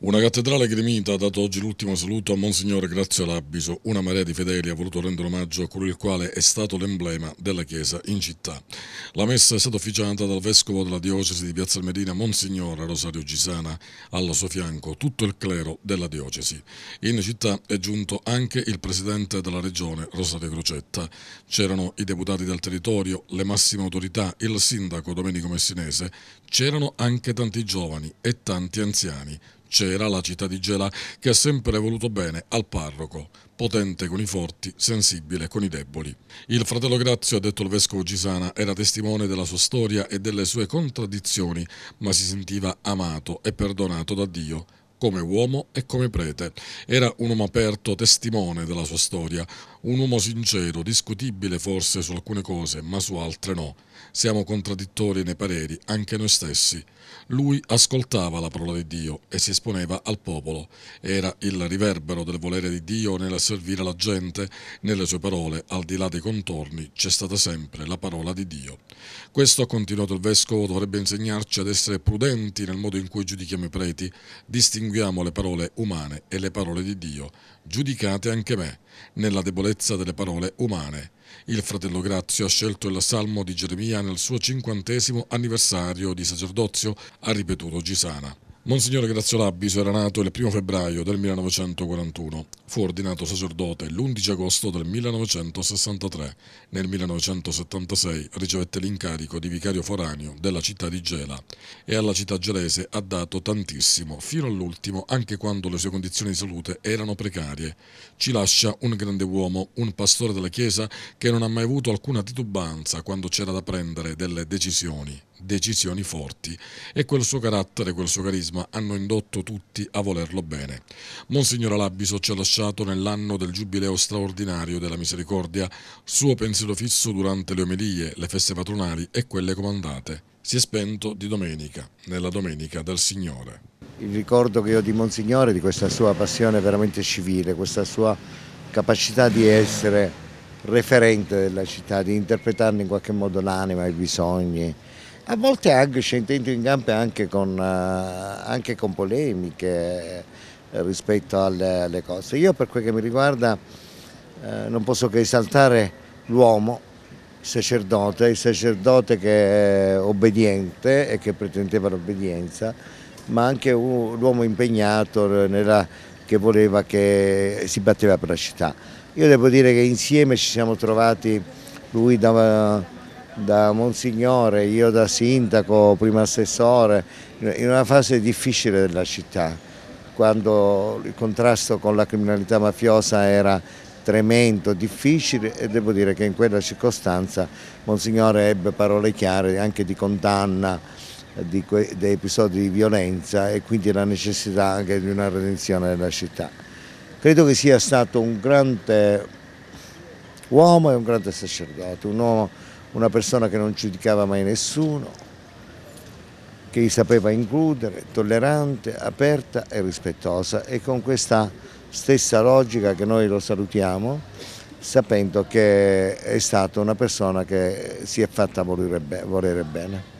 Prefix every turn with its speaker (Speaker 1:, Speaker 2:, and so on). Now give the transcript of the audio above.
Speaker 1: Una cattedrale gremita ha dato oggi l'ultimo saluto a Monsignore Grazio Labiso, una marea di fedeli ha voluto rendere omaggio a colui il quale è stato l'emblema della Chiesa in città. La messa è stata officiata dal Vescovo della Diocesi di Piazza Medina, Monsignore Rosario Gisana, allo suo fianco tutto il clero della Diocesi. In città è giunto anche il Presidente della Regione, Rosario Crocetta. C'erano i deputati del territorio, le massime autorità, il Sindaco Domenico Messinese, c'erano anche tanti giovani e tanti anziani c'era la città di Gela che ha sempre voluto bene al parroco, potente con i forti, sensibile con i deboli. Il fratello Grazio, ha detto il vescovo Gisana, era testimone della sua storia e delle sue contraddizioni, ma si sentiva amato e perdonato da Dio come uomo e come prete. Era un uomo aperto, testimone della sua storia, un uomo sincero, discutibile forse su alcune cose, ma su altre no. Siamo contraddittori nei pareri, anche noi stessi. Lui ascoltava la parola di Dio e si esponeva al popolo. Era il riverbero del volere di Dio nel servire la gente. Nelle sue parole, al di là dei contorni, c'è stata sempre la parola di Dio. Questo, ha continuato il Vescovo, dovrebbe insegnarci ad essere prudenti nel modo in cui giudichiamo i preti, distinguendo distinguiamo le parole umane e le parole di Dio, giudicate anche me, nella debolezza delle parole umane. Il fratello Grazio ha scelto il salmo di Geremia nel suo cinquantesimo anniversario di sacerdozio, ha ripetuto Gisana. Monsignore Grazio Abbiso era nato il 1 febbraio del 1941. Fu ordinato sacerdote l'11 agosto del 1963. Nel 1976 ricevette l'incarico di vicario foraneo della città di Gela e alla città gelese ha dato tantissimo, fino all'ultimo, anche quando le sue condizioni di salute erano precarie. Ci lascia un grande uomo, un pastore della Chiesa che non ha mai avuto alcuna titubanza quando c'era da prendere delle decisioni, decisioni forti. E quel suo carattere, quel suo carisma ma hanno indotto tutti a volerlo bene. Monsignor Alabiso ci ha lasciato nell'anno del Giubileo straordinario della Misericordia, suo pensiero fisso durante le omelie, le feste patronali e quelle comandate. Si è spento di domenica, nella Domenica del Signore.
Speaker 2: Il ricordo che ho di Monsignore, di questa sua passione veramente civile, questa sua capacità di essere referente della città, di interpretarne in qualche modo l'anima, i bisogni, a volte anche scendendo in gambe anche con, eh, anche con polemiche eh, rispetto alle, alle, cose. Io per quel che mi riguarda eh, non posso che esaltare l'uomo, il sacerdote, il sacerdote che è obbediente e che pretendeva l'obbedienza, ma anche l'uomo impegnato nella, che voleva che si batteva per la città. Io devo dire che insieme ci siamo trovati, lui dava da Monsignore, io da sindaco, primo assessore, in una fase difficile della città, quando il contrasto con la criminalità mafiosa era tremendo, difficile e devo dire che in quella circostanza Monsignore ebbe parole chiare anche di condanna eh, di, di episodi di violenza e quindi la necessità anche di una redenzione della città. Credo che sia stato un grande uomo e un grande sacerdote, un uomo una persona che non giudicava mai nessuno, che sapeva includere, tollerante, aperta e rispettosa e con questa stessa logica che noi lo salutiamo sapendo che è stata una persona che si è fatta volere bene.